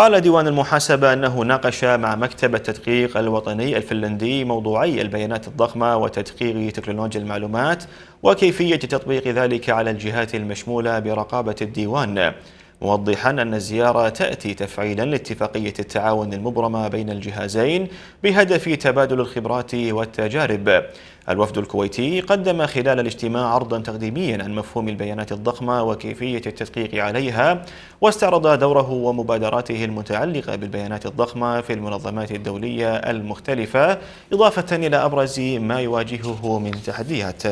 قال ديوان المحاسبة أنه ناقش مع مكتب التدقيق الوطني الفنلندي موضوعي البيانات الضخمة وتدقيق تكنولوجيا المعلومات وكيفية تطبيق ذلك على الجهات المشمولة برقابة الديوان موضحا أن الزيارة تأتي تفعيلا لاتفاقية التعاون المبرمة بين الجهازين بهدف تبادل الخبرات والتجارب الوفد الكويتي قدم خلال الاجتماع عرضا تقديميا عن مفهوم البيانات الضخمة وكيفية التدقيق عليها واستعرض دوره ومبادراته المتعلقة بالبيانات الضخمة في المنظمات الدولية المختلفة إضافة إلى أبرز ما يواجهه من تحديات